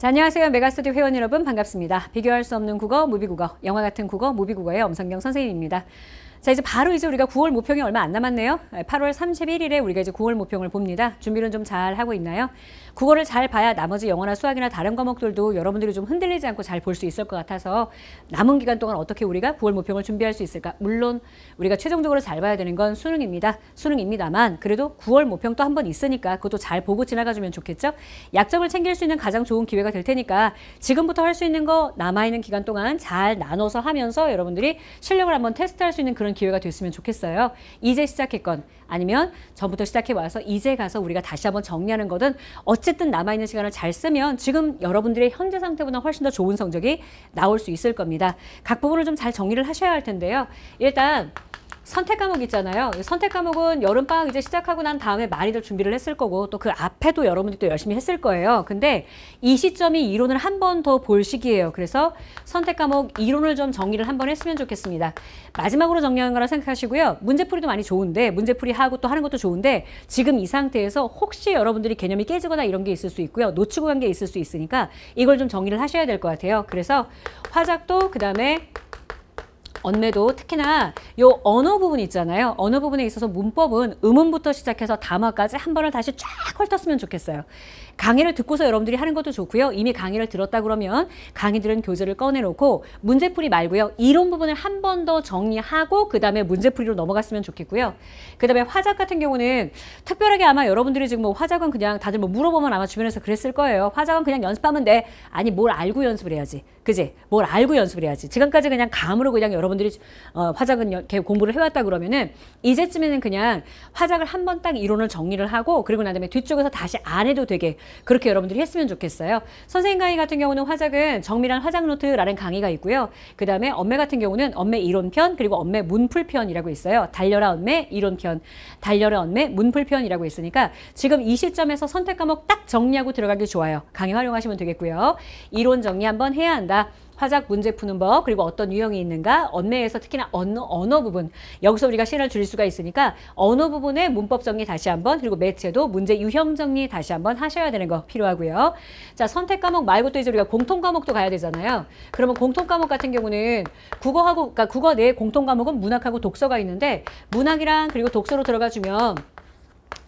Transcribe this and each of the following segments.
자, 안녕하세요. 메가스튜디오 회원 여러분 반갑습니다. 비교할 수 없는 국어, 무비국어, 영화 같은 국어, 무비국어의 엄성경 선생님입니다. 자 이제 바로 이제 우리가 9월 모평이 얼마 안 남았네요. 8월 31일에 우리가 이제 9월 모평을 봅니다. 준비는 좀 잘 하고 있나요? 국어를 잘 봐야 나머지 영어나 수학이나 다른 과목들도 여러분들이 좀 흔들리지 않고 잘 볼 수 있을 것 같아서 남은 기간 동안 어떻게 우리가 9월 모평을 준비할 수 있을까? 물론 우리가 최종적으로 잘 봐야 되는 건 수능입니다. 수능입니다만 그래도 9월 모평 또 한 번 있으니까 그것도 잘 보고 지나가주면 좋겠죠? 약점을 챙길 수 있는 가장 좋은 기회가 될 테니까 지금부터 할 수 있는 거 남아있는 기간 동안 잘 나눠서 하면서 여러분들이 실력을 한번 테스트할 수 있는 그런 보는 기회가 됐으면 좋겠어요. 이제 시작했건 아니면 전부터 시작해와서 이제 가서 우리가 다시 한번 정리하는 거든 어쨌든 남아있는 시간을 잘 쓰면 지금 여러분들의 현재 상태보다 훨씬 더 좋은 성적이 나올 수 있을 겁니다. 각 부분을 좀 잘 정리를 하셔야 할 텐데요. 일단 선택 과목 있잖아요. 선택 과목은 여름방학 이제 시작하고 난 다음에 많이들 준비를 했을 거고 또 그 앞에도 여러분들이 또 열심히 했을 거예요. 근데 이 시점이 이론을 한 번 더 볼 시기예요. 그래서 선택 과목 이론을 좀 정리를 한 번 했으면 좋겠습니다. 마지막으로 정리한 거라 생각하시고요. 문제풀이도 많이 좋은데 문제풀이 하고 또 하는 것도 좋은데 지금 이 상태에서 혹시 여러분들이 개념이 깨지거나 이런 게 있을 수 있고요. 놓치고간 게 있을 수 있으니까 이걸 좀 정리를 하셔야 될 것 같아요. 그래서 화작도 그 다음에 언매도 특히나 요 언어 부분 있잖아요. 언어 부분에 있어서 문법은 음음부터 시작해서 담화까지 한 번을 다시 쫙 훑었으면 좋겠어요. 강의를 듣고서 여러분들이 하는 것도 좋고요. 이미 강의를 들었다 그러면 강의 들은 교재를 꺼내놓고 문제풀이 말고요. 이론 부분을 한 번 더 정리하고 그 다음에 문제풀이로 넘어갔으면 좋겠고요. 그 다음에 화작 같은 경우는 특별하게 아마 여러분들이 지금 뭐 화작은 그냥 다들 뭐 물어보면 아마 주변에서 그랬을 거예요. 화작은 그냥 연습하면 돼. 아니 뭘 알고 연습을 해야지. 그지? 뭘 알고 연습을 해야지. 지금까지 그냥 감으로 그냥 여러분 여러분들이 어, 화작은 이렇게 공부를 해왔다 그러면은 이제쯤에는 그냥 화작을 한 번 딱 이론을 정리를 하고 그리고 난 다음에 뒤쪽에서 다시 안 해도 되게 그렇게 여러분들이 했으면 좋겠어요. 선생님 강의 같은 경우는 화작은 정밀한 화작 노트라는 강의가 있고요. 그 다음에 엄매 같은 경우는 엄매 이론편 그리고 엄매 문풀편이라고 있어요. 달려라 엄매 이론편, 달려라 엄매 문풀편이라고 있으니까 지금 이 시점에서 선택 과목 딱 정리하고 들어가기 좋아요. 강의 활용하시면 되겠고요. 이론 정리 한번 해야 한다. 화작 문제 푸는 법 그리고 어떤 유형이 있는가 언매에서 특히나 언어, 언어 부분 여기서 우리가 시간을 줄일 수가 있으니까 언어 부분의 문법 정리 다시 한번 그리고 매체도 문제 유형 정리 다시 한번 하셔야 되는 거 필요하고요. 자 선택 과목 말고 또 이제 우리가 공통 과목도 가야 되잖아요. 그러면 공통 과목 같은 경우는 국어하고 그러니까 국어 내에 공통 과목은 문학하고 독서가 있는데 문학이랑 그리고 독서로 들어가 주면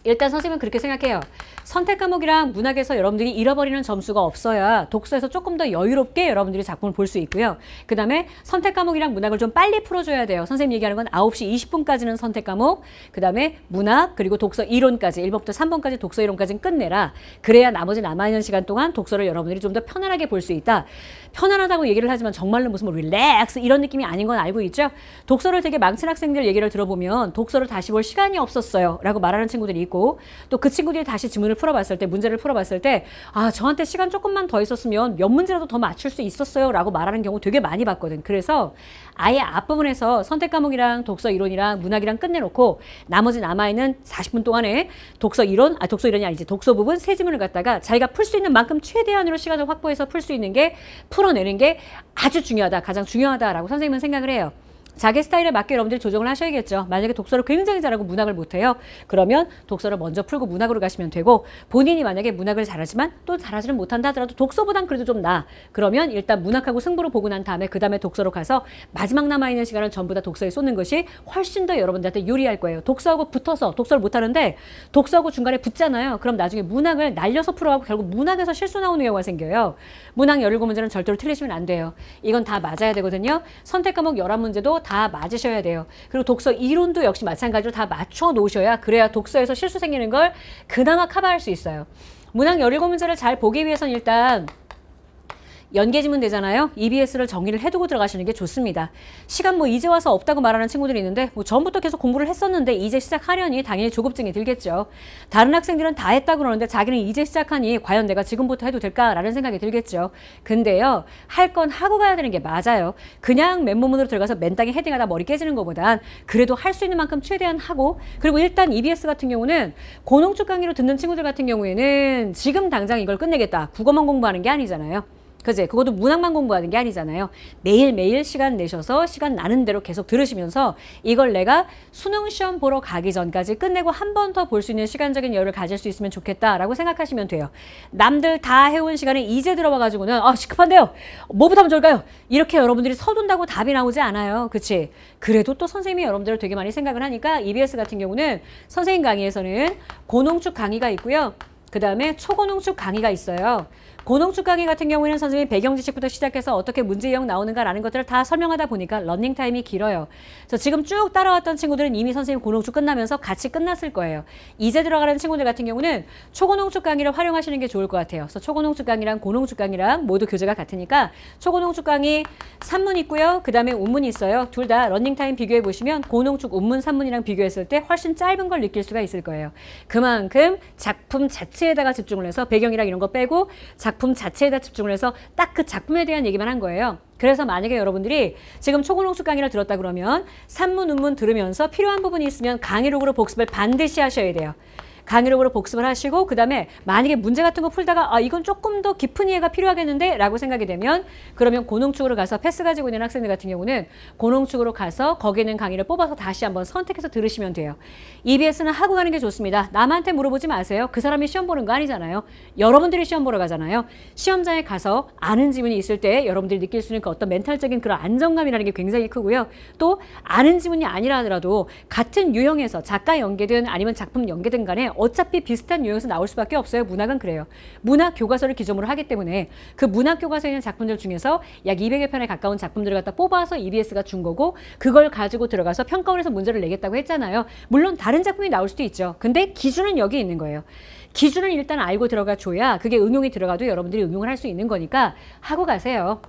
일단 선생님은 그렇게 생각해요. 선택 과목이랑 문학에서 여러분들이 잃어버리는 점수가 없어야 독서에서 조금 더 여유롭게 여러분들이 작품을 볼 수 있고요. 그 다음에 선택 과목이랑 문학을 좀 빨리 풀어줘야 돼요. 선생님 얘기하는 건 9시 20분까지는 선택 과목, 그 다음에 문학, 그리고 독서 이론까지, 1번부터 3번까지 독서 이론까지는 끝내라. 그래야 나머지 남아있는 시간 동안 독서를 여러분들이 좀 더 편안하게 볼 수 있다. 편안하다고 얘기를 하지만 정말로 무슨 뭐 릴렉스 이런 느낌이 아닌 건 알고 있죠? 독서를 되게 망친 학생들 얘기를 들어보면 독서를 다시 볼 시간이 없었어요. 라고 말하는 친구들이 있고 있고 또그 친구들이 다시 지문을 풀어봤을 때 문제를 풀어봤을 때 아 저한테 시간 조금만 더 있었으면 몇 문제라도 더 맞출 수 있었어요 라고 말하는 경우 되게 많이 봤거든 그래서 아예 앞부분에서 선택 과목이랑 독서 이론이랑 문학이랑 끝내놓고 나머지 남아있는 40분 동안에 독서 이론 아 독서 이론이 아니지 독서 부분 세 지문을 갖다가 자기가 풀 수 있는 만큼 최대한으로 시간을 확보해서 풀 수 있는 게 풀어내는 게 아주 중요하다 가장 중요하다라고 선생님은 생각을 해요 자기 스타일에 맞게 여러분들이 조정을 하셔야겠죠. 만약에 독서를 굉장히 잘하고 문학을 못해요. 그러면 독서를 먼저 풀고 문학으로 가시면 되고 본인이 만약에 문학을 잘하지만 또 잘하지는 못한다 하더라도 독서보단 그래도 좀 나. 그러면 일단 문학하고 승부를 보고 난 다음에 그 다음에 독서로 가서 마지막 남아있는 시간을 전부 다 독서에 쏟는 것이 훨씬 더 여러분들한테 유리할 거예요. 독서하고 붙어서 독서를 못하는데 독서하고 중간에 붙잖아요. 그럼 나중에 문학을 날려서 풀어가고 결국 문학에서 실수 나오는 경우가 생겨요. 문학 1 7 문제는 절대로 틀리시면 안 돼요. 이건 다 맞아야 되거든요. 선택 과목 1 1 문제도 다 맞으셔야 돼요. 그리고 독서 이론도 역시 마찬가지로 다 맞춰 놓으셔야 그래야 독서에서 실수 생기는 걸 그나마 커버할 수 있어요. 문항 열일 문제를잘 보기 위해선 일단 연계지문 되잖아요. EBS를 정리를 해두고 들어가시는 게 좋습니다. 시간 뭐 이제 와서 없다고 말하는 친구들이 있는데 뭐 전부터 계속 공부를 했었는데 이제 시작하려니 당연히 조급증이 들겠죠. 다른 학생들은 다 했다 그러는데 자기는 이제 시작하니 과연 내가 지금부터 해도 될까라는 생각이 들겠죠. 근데요. 할 건 하고 가야 되는 게 맞아요. 그냥 맨몸으로 들어가서 맨땅에 헤딩하다 머리 깨지는 것보단 그래도 할 수 있는 만큼 최대한 하고 그리고 일단 EBS 같은 경우는 고농축 강의로 듣는 친구들 같은 경우에는 지금 당장 이걸 끝내겠다. 국어만 공부하는 게 아니잖아요. 그제 그것도 문학만 공부하는 게 아니잖아요. 매일매일 시간 내셔서 시간 나는 대로 계속 들으시면서 이걸 내가 수능 시험 보러 가기 전까지 끝내고 한 번 더 볼 수 있는 시간적인 여유를 가질 수 있으면 좋겠다라고 생각하시면 돼요. 남들 다 해온 시간에 이제 들어와 가지고는 아, 어, 시급한데요. 뭐부터 하면 좋을까요? 이렇게 여러분들이 서둔다고 답이 나오지 않아요. 그치 그래도 또 선생님이 여러분들을 되게 많이 생각을 하니까 EBS 같은 경우는 선생님 강의에서는 고농축 강의가 있고요. 그 다음에 초고농축 강의가 있어요. 고농축 강의 같은 경우에는 선생님이 배경 지식부터 시작해서 어떻게 문제 유형 나오는가라는 것들을 다 설명하다 보니까 러닝 타임이 길어요. 그래서 지금 쭉 따라왔던 친구들은 이미 선생님 고농축 끝나면서 같이 끝났을 거예요. 이제 들어가는 친구들 같은 경우는 초고농축 강의를 활용하시는 게 좋을 것 같아요. 그래서 초고농축 강의랑 고농축 강의랑 모두 교재가 같으니까 초고농축 강의 3문 있고요. 그 다음에 운문이 있어요. 둘 다 러닝 타임 비교해 보시면 고농축 운문 3문이랑 비교했을 때 훨씬 짧은 걸 느낄 수가 있을 거예요. 그만큼 작품 자체에다가 집중을 해서 배경이랑 이런 거 빼고 작 작품 자체에다 집중을 해서 딱 그 작품에 대한 얘기만 한 거예요. 그래서 만약에 여러분들이 지금 초고농축 강의를 들었다 그러면 산문, 운문 들으면서 필요한 부분이 있으면 강의록으로 복습을 반드시 하셔야 돼요. 강의록으로 복습을 하시고 그 다음에 만약에 문제 같은 거 풀다가 아 이건 조금 더 깊은 이해가 필요하겠는데 라고 생각이 되면 그러면 고농축으로 가서 패스 가지고 있는 학생들 같은 경우는 고농축으로 가서 거기 있는 강의를 뽑아서 다시 한번 선택해서 들으시면 돼요. EBS는 하고 가는 게 좋습니다. 남한테 물어보지 마세요. 그 사람이 시험 보는 거 아니잖아요. 여러분들이 시험 보러 가잖아요. 시험장에 가서 아는 지문이 있을 때 여러분들이 느낄 수 있는 그 어떤 멘탈적인 그런 안정감이라는 게 굉장히 크고요. 또 아는 지문이 아니라 하더라도 같은 유형에서 작가 연계든 아니면 작품 연계든 간에 어차피 비슷한 유형에서 나올 수밖에 없어요. 문학은 그래요. 문학 교과서를 기점으로 하기 때문에 그 문학 교과서에 있는 작품들 중에서 약 200여 편에 가까운 작품들을 갖다 뽑아서 EBS가 준 거고 그걸 가지고 들어가서 평가원에서 문제를 내겠다고 했잖아요. 물론 다른 작품이 나올 수도 있죠. 근데 기준은 여기 있는 거예요. 기준을 일단 알고 들어가 줘야 그게 응용이 들어가도 여러분들이 응용을 할 수 있는 거니까 하고 가세요.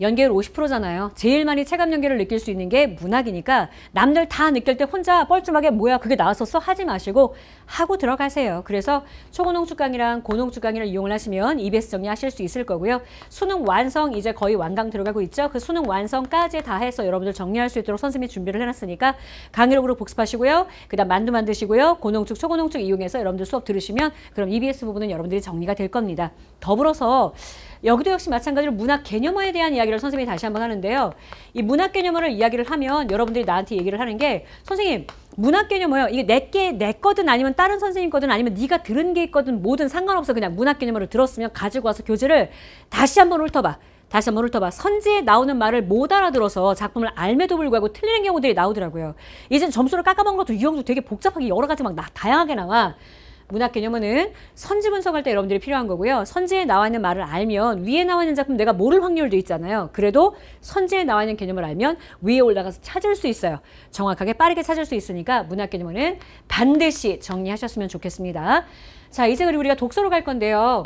연계율 50%잖아요. 제일 많이 체감 연계를 느낄 수 있는 게 문학이니까 남들 다 느낄 때 혼자 뻘쭘하게 뭐야 그게 나왔었어 하지 마시고 하고 들어가세요. 그래서 초고농축강이랑 고농축강이를 이용을 하시면 EBS 정리하실 수 있을 거고요. 수능 완성 이제 거의 완강 들어가고 있죠. 그 수능 완성까지 다 해서 여러분들 정리할 수 있도록 선생님이 준비를 해놨으니까 강의록으로 복습하시고요. 그 다음 만두 만드시고요. 고농축 초고농축 이용해서 여러분들 수업 들으시면 그럼 EBS 부분은 여러분들이 정리가 될 겁니다. 더불어서 여기도 역시 마찬가지로 문학 개념어에 대한 이야기를 선생님이 다시 한번 하는데요. 이 문학 개념어를 이야기를 하면 여러분들이 나한테 얘기를 하는 게 선생님 문학 개념화요. 이게 내게 내 거든 아니면 다른 선생님 거든 아니면 네가 들은 게 있거든 뭐든 상관없어 그냥 문학 개념어를 들었으면 가지고 와서 교재를 다시 한번 훑어봐. 다시 한번 훑어봐. 선지에 나오는 말을 못 알아들어서 작품을 알매도 불구하고 틀리는 경우들이 나오더라고요. 이젠 점수를 깎아먹는 것도 유형도 되게 복잡하게 여러 가지 막 나, 다양하게 나와. 문학 개념어는 선지 분석할 때 여러분들이 필요한 거고요. 선지에 나와 있는 말을 알면 위에 나와 있는 작품 내가 모를 확률도 있잖아요. 그래도 선지에 나와 있는 개념을 알면 위에 올라가서 찾을 수 있어요. 정확하게 빠르게 찾을 수 있으니까 문학 개념어는 반드시 정리하셨으면 좋겠습니다. 자 이제 그리고 우리가 독서로 갈 건데요.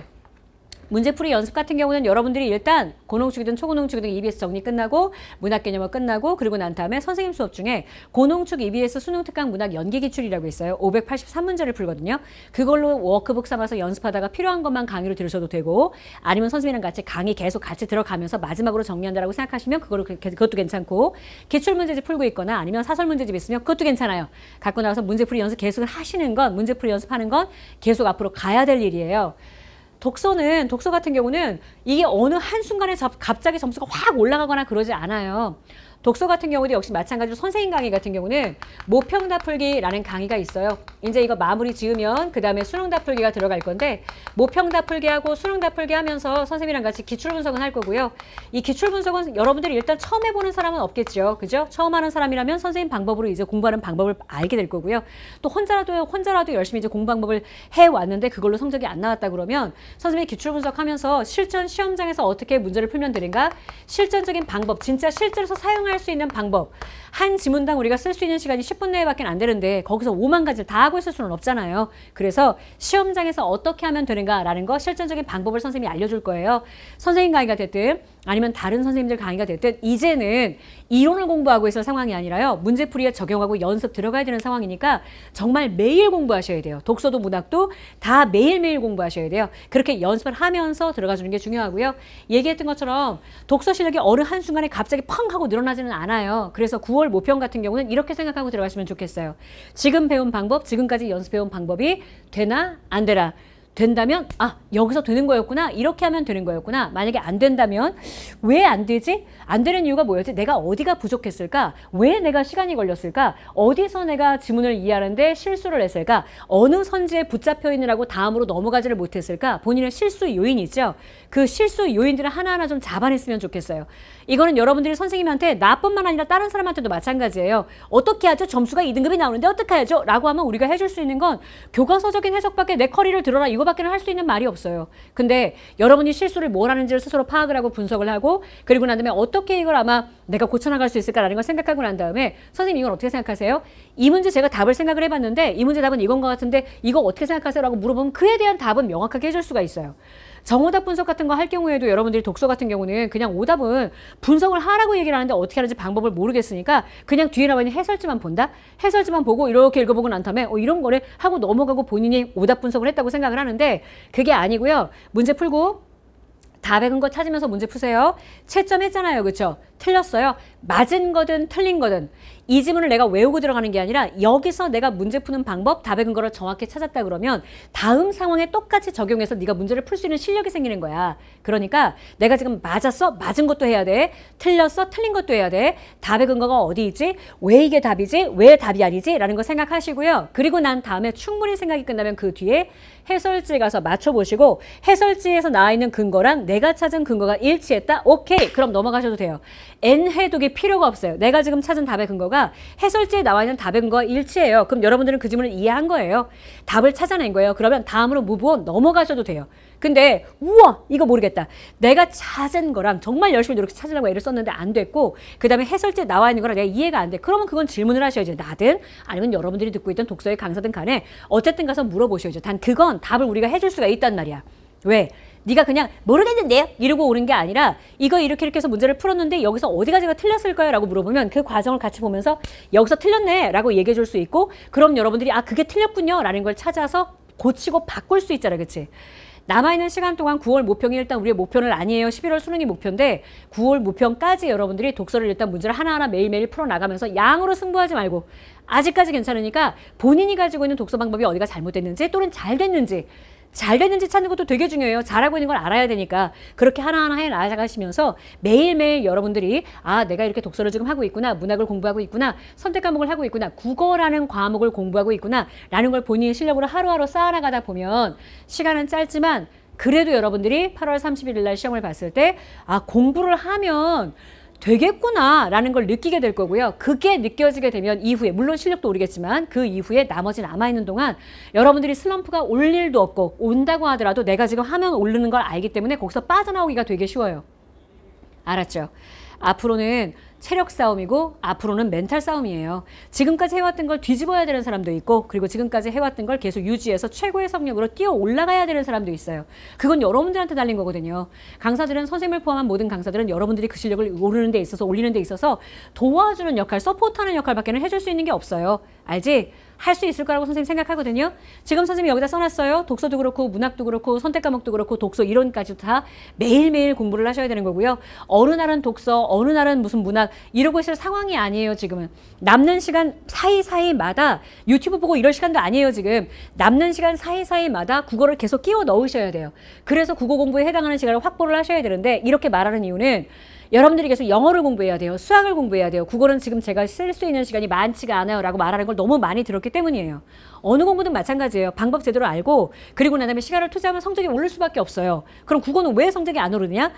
문제풀이 연습 같은 경우는 여러분들이 일단 고농축이든 초고농축이든 EBS 정리 끝나고 문학 개념을 끝나고 그리고 난 다음에 선생님 수업 중에 고농축 EBS 수능 특강 문학 연기 기출이라고 있어요. 583문제를 풀거든요. 그걸로 워크북 삼아서 연습하다가 필요한 것만 강의로 들으셔도 되고 아니면 선생님이랑 같이 강의 계속 같이 들어가면서 마지막으로 정리한다라고 생각하시면 그거로 그, 그, 그것도 괜찮고 기출 문제집 풀고 있거나 아니면 사설 문제집 있으면 그것도 괜찮아요. 갖고 나와서 문제풀이 연습 계속 하시는 건 문제풀이 연습하는 건 계속 앞으로 가야 될 일이에요. 독서는 독서 같은 경우는 이게 어느 한순간에 갑자기 점수가 확 올라가거나 그러지 않아요. 독서 같은 경우도 역시 마찬가지로 선생님 강의 같은 경우는 모평다 풀기라는 강의가 있어요. 이제 이거 마무리 지으면 그 다음에 수능다 풀기가 들어갈 건데 모평다 풀기하고 수능다 풀기 하면서 선생님이랑 같이 기출 분석은 할 거고요. 이 기출 분석은 여러분들이 일단 처음 해보는 사람은 없겠죠. 그죠? 처음 하는 사람이라면 선생님 방법으로 이제 공부하는 방법을 알게 될 거고요. 또 혼자라도 혼자라도 열심히 이제 공부 방법을 해왔는데 그걸로 성적이 안 나왔다 그러면 선생님이 기출 분석하면서 실전 시험장에서 어떻게 문제를 풀면 되는가 실전적인 방법 진짜 실전에서 사용 실천할 수 있는 방법 한 지문당 우리가 쓸 수 있는 시간이 10분 내에밖에 안 되는데 거기서 5만 가지를 다 하고 있을 수는 없잖아요. 그래서 시험장에서 어떻게 하면 되는가라는 거 실전적인 방법을 선생님이 알려줄 거예요. 선생님 강의가 됐든 아니면 다른 선생님들 강의가 됐든 이제는 이론을 공부하고 있을 상황이 아니라요. 문제풀이에 적용하고 연습 들어가야 되는 상황이니까 정말 매일 공부하셔야 돼요. 독서도 문학도 다 매일매일 공부하셔야 돼요. 그렇게 연습을 하면서 들어가주는 게 중요하고요. 얘기했던 것처럼 독서 실력이 어느 한순간에 갑자기 펑 하고 늘어나지는 않아요. 그래서 9월 모평 같은 경우는 이렇게 생각하고 들어가시면 좋겠어요. 지금 배운 방법, 지금까지 연습해온 방법이 되나 안 되나 된다면 아 여기서 되는 거였구나 이렇게 하면 되는 거였구나 만약에 안 된다면 왜 안 되지 안 되는 이유가 뭐였지 내가 어디가 부족했을까 왜 내가 시간이 걸렸을까 어디서 내가 지문을 이해하는데 실수를 했을까 어느 선지에 붙잡혀 있느라고 다음으로 넘어가지를 못했을까 본인의 실수 요인이죠 그 실수 요인들을 하나하나 좀 잡아냈으면 좋겠어요 이거는 여러분들이 선생님한테 나뿐만 아니라 다른 사람한테도 마찬가지예요 어떻게 하죠 점수가 이등급이 나오는데 어떻게 하죠 라고 하면 우리가 해줄 수 있는 건 교과서적인 해석밖에 내 커리를 들어라 이거 그거밖에는 할 수 있는 말이 없어요. 근데 여러분이 실수를 뭘 하는지를 스스로 파악을 하고 분석을 하고 그리고 난 다음에 어떻게 이걸 아마 내가 고쳐나갈 수 있을까라는 걸 생각하고 난 다음에 선생님 이건 어떻게 생각하세요? 이 문제 제가 답을 생각을 해봤는데 이 문제 답은 이건 것 같은데 이거 어떻게 생각하세요? 라고 물어보면 그에 대한 답은 명확하게 해줄 수가 있어요. 정오답 분석 같은 거 할 경우에도 여러분들이 독서 같은 경우는 그냥 오답은 분석을 하라고 얘기를 하는데 어떻게 하는지 방법을 모르겠으니까 그냥 뒤에 나와 있는 해설지만 본다? 해설지만 보고 이렇게 읽어보고 난 다음에 어, 이런 거를 하고 넘어가고 본인이 오답 분석을 했다고 생각을 하는데 그게 아니고요. 문제 풀고 답 읽은 거 찾으면서 문제 푸세요. 채점 했잖아요. 그렇죠? 틀렸어요. 맞은 거든 틀린 거든 이 지문을 내가 외우고 들어가는 게 아니라 여기서 내가 문제 푸는 방법, 답의 근거를 정확히 찾았다 그러면 다음 상황에 똑같이 적용해서 네가 문제를 풀 수 있는 실력이 생기는 거야. 그러니까 내가 지금 맞았어? 맞은 것도 해야 돼. 틀렸어? 틀린 것도 해야 돼. 답의 근거가 어디 있지? 왜 이게 답이지? 왜 답이 아니지? 라는 거 생각하시고요. 그리고 난 다음에 충분히 생각이 끝나면 그 뒤에 해설지 가서 맞춰보시고 해설지에서 나와 있는 근거랑 내가 찾은 근거가 일치했다? 오케이! 그럼 넘어가셔도 돼요. N 해독이 필요가 없어요. 내가 지금 찾은 답의 근거가 문제가 해설지에 나와 있는 답은거 일치해요. 그럼 여러분들은 그 질문을 이해한 거예요. 답을 찾아낸 거예요. 그러면 다음으로 무브온 넘어가셔도 돼요. 근데 우와 이거 모르겠다. 내가 찾은 거랑 정말 열심히 노력 찾으려고 애를 썼는데 안 됐고 그 다음에 해설지에 나와 있는 거랑 내가 이해가 안 돼. 그러면 그건 질문을 하셔야죠. 나든 아니면 여러분들이 듣고 있던 독서의 강사든 간에 어쨌든 가서 물어보셔야죠. 단 그건 답을 우리가 해줄 수가 있단 말이야. 왜? 네가 그냥 모르겠는데요 이러고 오는 게 아니라 이거 이렇게 이렇게 해서 문제를 풀었는데 여기서 어디가 제가 틀렸을 까요 라고 물어보면 그 과정을 같이 보면서 여기서 틀렸네 라고 얘기해 줄 수 있고 그럼 여러분들이 아 그게 틀렸군요 라는 걸 찾아서 고치고 바꿀 수 있잖아요 그치 남아있는 시간 동안 9월 모평이 일단 우리의 목표는 아니에요. 11월 수능이 목표인데 9월 모평까지 여러분들이 독서를 일단 문제를 하나하나 매일매일 풀어나가면서 양으로 승부하지 말고 아직까지 괜찮으니까 본인이 가지고 있는 독서 방법이 어디가 잘못됐는지 또는 잘 됐는지 잘 됐는지 찾는 것도 되게 중요해요. 잘하고 있는 걸 알아야 되니까 그렇게 하나하나 해 나가시면서 매일매일 여러분들이 아 내가 이렇게 독서를 지금 하고 있구나 문학을 공부하고 있구나 선택 과목을 하고 있구나 국어라는 과목을 공부하고 있구나 라는 걸 본인의 실력으로 하루하루 쌓아나가다 보면 시간은 짧지만 그래도 여러분들이 8월 31일 날 시험을 봤을 때 아 공부를 하면 되겠구나라는 걸 느끼게 될 거고요. 그게 느껴지게 되면 이후에 물론 실력도 오르겠지만 그 이후에 나머지 남아있는 동안 여러분들이 슬럼프가 올 일도 없고 온다고 하더라도 내가 지금 하면 오르는 걸 알기 때문에 거기서 빠져나오기가 되게 쉬워요. 알았죠? 앞으로는 체력 싸움이고 앞으로는 멘탈 싸움이에요. 지금까지 해왔던 걸 뒤집어야 되는 사람도 있고 그리고 지금까지 해왔던 걸 계속 유지해서 최고의 성력으로 뛰어 올라가야 되는 사람도 있어요. 그건 여러분들한테 달린 거거든요. 강사들은 선생님을 포함한 모든 강사들은 여러분들이 그 실력을 오르는 데 있어서 올리는 데 있어서 도와주는 역할, 서포트하는 역할밖에는 해줄 수 있는 게 없어요. 알지? 할수 있을 거라고 선생님 생각하거든요. 지금 선생님이 여기다 써놨어요. 독서도 그렇고 문학도 그렇고 선택 과목도 그렇고 독서 이론까지 다 매일매일 공부를 하셔야 되는 거고요. 어느 날은 독서, 어느 날은 무슨 문학 이러고 있을 상황이 아니에요. 지금은. 남는 시간 사이사이마다 유튜브 보고 이럴 시간도 아니에요. 지금. 남는 시간 사이사이마다 국어를 계속 끼워 넣으셔야 돼요. 그래서 국어 공부에 해당하는 시간을 확보를 하셔야 되는데 이렇게 말하는 이유는 여러분들이 계속 영어를 공부해야 돼요. 수학을 공부해야 돼요. 국어는 지금 제가 쓸 수 있는 시간이 많지가 않아요. 라고 말하는 걸 너무 많이 들었기 때문이에요. 어느 공부든 마찬가지예요. 방법 제대로 알고 그리고 난 다음에 시간을 투자하면 성적이 오를 수밖에 없어요. 그럼 국어는 왜 성적이 안 오르냐?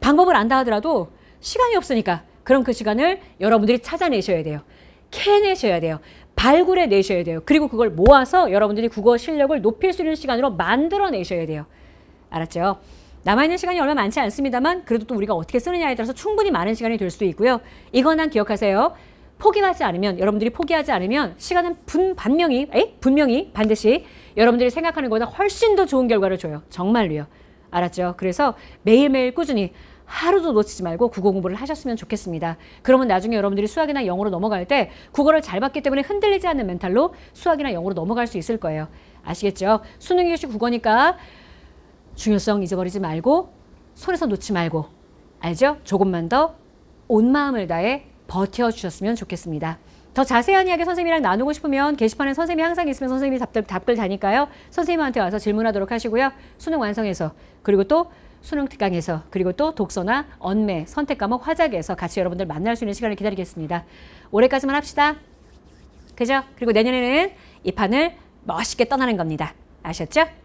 방법을 안다 하더라도 시간이 없으니까 그럼 그 시간을 여러분들이 찾아내셔야 돼요. 캐내셔야 돼요. 발굴해 내셔야 돼요. 그리고 그걸 모아서 여러분들이 국어 실력을 높일 수 있는 시간으로 만들어 내셔야 돼요. 알았죠? 남아있는 시간이 얼마 많지 않습니다만 그래도 또 우리가 어떻게 쓰느냐에 따라서 충분히 많은 시간이 될 수도 있고요. 이거한 기억하세요. 포기하지 않으면 여러분들이 포기하지 않으면 시간은 분 반명히 에이? 분명히 반드시 여러분들이 생각하는 것보다 훨씬 더 좋은 결과를 줘요. 정말로요. 알았죠? 그래서 매일매일 꾸준히 하루도 놓치지 말고 국어 공부를 하셨으면 좋겠습니다. 그러면 나중에 여러분들이 수학이나 영어로 넘어갈 때 국어를 잘 봤기 때문에 흔들리지 않는 멘탈로 수학이나 영어로 넘어갈 수 있을 거예요. 아시겠죠? 수능이 역시 국어니까 중요성 잊어버리지 말고 손에서 놓지 말고 알죠? 조금만 더 온 마음을 다해 버텨주셨으면 좋겠습니다. 더 자세한 이야기 선생님이랑 나누고 싶으면 게시판에 선생님이 항상 있으면 선생님이 답글, 답글 다니까요. 선생님한테 와서 질문하도록 하시고요. 수능 완성해서 그리고 또 수능 특강에서 그리고 또 독서나 언매, 선택 과목 화작에서 같이 여러분들 만날 수 있는 시간을 기다리겠습니다. 올해까지만 합시다. 그죠? 그리고 내년에는 이 판을 멋있게 떠나는 겁니다. 아셨죠?